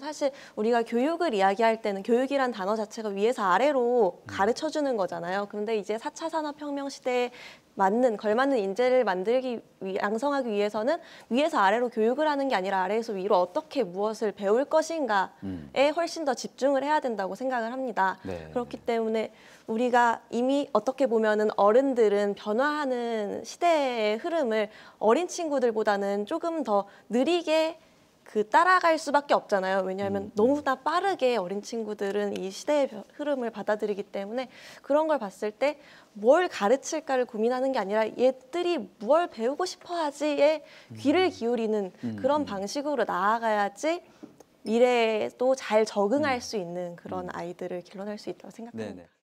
사실 우리가 교육을 이야기할 때는 교육이란 단어 자체가 위에서 아래로 음. 가르쳐 주는 거잖아요. 그런데 이제 4차 산업혁명 시대에 맞는 걸맞는 인재를 만들기 위, 양성하기 위해서는 위에서 아래로 교육을 하는 게 아니라 아래에서 위로 어떻게 무엇을 배울 것인가에 음. 훨씬 더 집중을 해야 된다고 생각을 합니다. 네. 그렇기 때문에 우리가 이미 어떻게 보면은 어른들은 변화하는 시대의 흐름을 어린 친구들보다는 조금 더 느리게 그 따라갈 수밖에 없잖아요. 왜냐하면 음. 너무나 빠르게 어린 친구들은 이 시대의 흐름을 받아들이기 때문에 그런 걸 봤을 때 뭘 가르칠까를 고민하는 게 아니라 얘들이 뭘 배우고 싶어 하지에 귀를 음. 기울이는 음. 그런 음, 음. 방식으로 나아가야지 미래에도 잘 적응할 수 있는 그런 아이들을 길러낼 수 있다고 생각합니다. 네네.